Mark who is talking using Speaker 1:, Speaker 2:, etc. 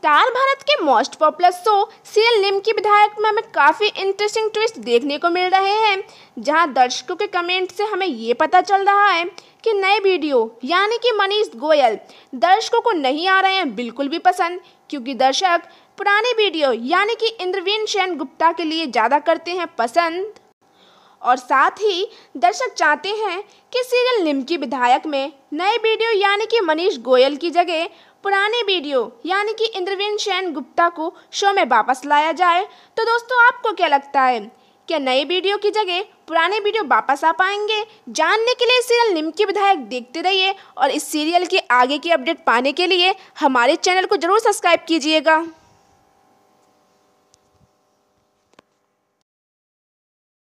Speaker 1: star Bharat के most popular show serial निम की विधायक में हमें काफ़ी इंटरेस्टिंग ट्विस्ट देखने को मिल रहे हैं जहां दर्शकों के कमेंट से हमें ये पता चल रहा है कि नए वीडियो यानी कि मनीष गोयल दर्शकों को नहीं आ रहे हैं बिल्कुल भी पसंद क्योंकि दर्शक पुराने वीडियो यानी कि इंद्रवीन सैन गुप्ता के लिए ज़्यादा करते हैं पसंद और साथ ही दर्शक चाहते हैं कि सीरियल निमकी विधायक में नए वीडियो यानी कि मनीष गोयल की जगह पुराने वीडियो यानी कि इंद्रवीन शैन गुप्ता को शो में वापस लाया जाए तो दोस्तों आपको क्या लगता है क्या नए वीडियो की जगह पुराने वीडियो वापस आ पाएंगे जानने के लिए सीरियल निमकी विधायक देखते रहिए और इस सीरियल के आगे की अपडेट पाने के लिए हमारे चैनल को जरूर सब्सक्राइब
Speaker 2: कीजिएगा